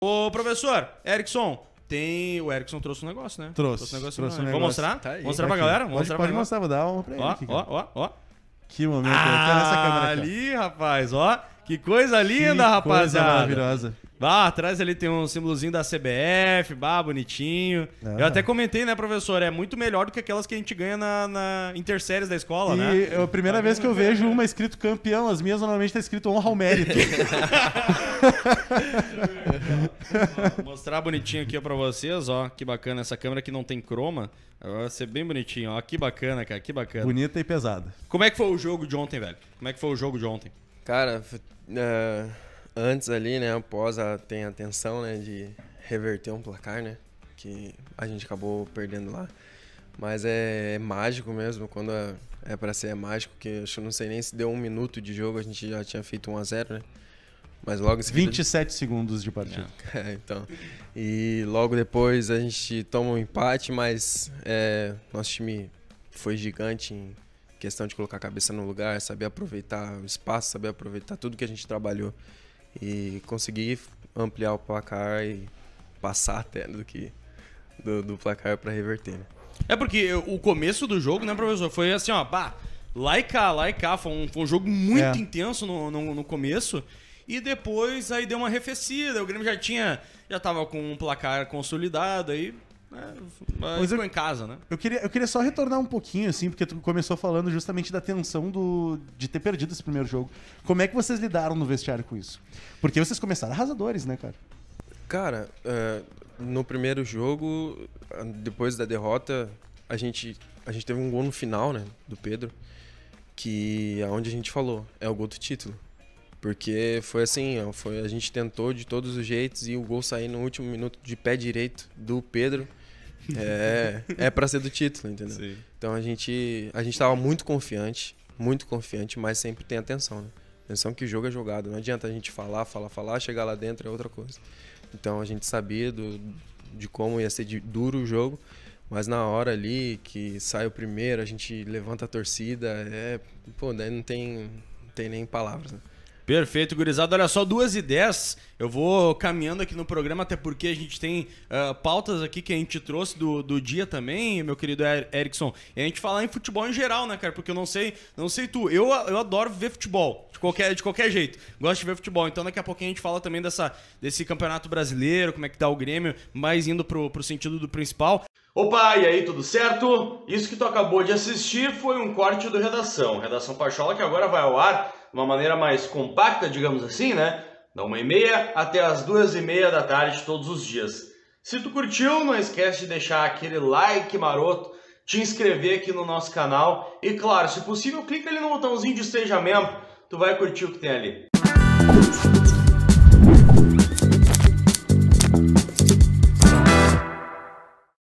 Ô, professor, Erickson, tem. O Erickson trouxe um negócio, né? Trouxe. Trouxe um negócio. Trouxe um negócio. Vou mostrar? Tá aí, mostrar tá pra galera? pode, mostrar pode pra mostrar, vou dar uma pra ó, ele. Aqui, ó, ó, ó. Que momento. Ah, é câmera aqui, ali, rapaz, ó. Que coisa linda, que rapaziada. Coisa maravilhosa. Bah, atrás ali tem um símbolozinho da CBF, bah, bonitinho. Eu ah. até comentei, né, professor? É muito melhor do que aquelas que a gente ganha na, na interséries da escola, e né? É a primeira tá vez que eu vejo uma escrito campeão, as minhas normalmente tá escrito honra ao mérito. Vou mostrar bonitinho aqui para pra vocês, ó. Que bacana essa câmera que não tem croma. vai ser bem bonitinho, ó. Que bacana, cara, que bacana. Bonita e pesada. Como é que foi o jogo de ontem, velho? Como é que foi o jogo de ontem? Cara, uh, antes ali, né, após a, tem a tensão, né, de reverter um placar, né, que a gente acabou perdendo lá. Mas é, é mágico mesmo, quando é, é para ser é mágico, que acho não sei nem se deu um minuto de jogo, a gente já tinha feito 1 a 0 né. Mas logo em seguida... 27 segundos de partida. É, então. E logo depois a gente toma um empate, mas é, nosso time foi gigante em questão de colocar a cabeça no lugar, saber aproveitar o espaço, saber aproveitar tudo que a gente trabalhou e conseguir ampliar o placar e passar até do que do, do placar para reverter. Né? É porque o começo do jogo, né, professor, foi assim, ó, pá, lá e cá, lá e cá, foi um, foi um jogo muito é. intenso no, no, no começo. E depois aí deu uma arrefecida, o Grêmio já tinha. Já tava com um placar consolidado, aí é, mas em casa, né? Eu queria, eu queria só retornar um pouquinho, assim, porque tu começou falando justamente da tensão do, de ter perdido esse primeiro jogo. Como é que vocês lidaram no vestiário com isso? Porque vocês começaram arrasadores, né, cara? Cara, é, no primeiro jogo, depois da derrota, a gente, a gente teve um gol no final, né, do Pedro, que aonde é onde a gente falou, é o gol do título. Porque foi assim, foi, a gente tentou de todos os jeitos e o gol sair no último minuto de pé direito do Pedro. É, é para ser do título, entendeu? Sim. Então a gente a gente tava muito confiante, muito confiante, mas sempre tem atenção, né? Atenção que o jogo é jogado, não adianta a gente falar, falar, falar, chegar lá dentro é outra coisa. Então a gente sabia do, de como ia ser de, duro o jogo, mas na hora ali que sai o primeiro, a gente levanta a torcida, é, pô, daí não tem, não tem nem palavras, né? Perfeito, gurizada. Olha só, duas e Eu vou caminhando aqui no programa, até porque a gente tem uh, pautas aqui que a gente trouxe do, do dia também, meu querido er, Erickson. E a gente falar em futebol em geral, né, cara? Porque eu não sei, não sei tu. Eu, eu adoro ver futebol, de qualquer, de qualquer jeito. Gosto de ver futebol. Então daqui a pouquinho a gente fala também dessa, desse campeonato brasileiro, como é que tá o Grêmio, mais indo pro, pro sentido do principal. Opa, e aí, tudo certo? Isso que tu acabou de assistir foi um corte do Redação. Redação Pachola que agora vai ao ar de uma maneira mais compacta, digamos assim, né? Da uma e meia até as duas e meia da tarde todos os dias. Se tu curtiu, não esquece de deixar aquele like maroto, te inscrever aqui no nosso canal e, claro, se possível, clica ali no botãozinho de seja membro, tu vai curtir o que tem ali.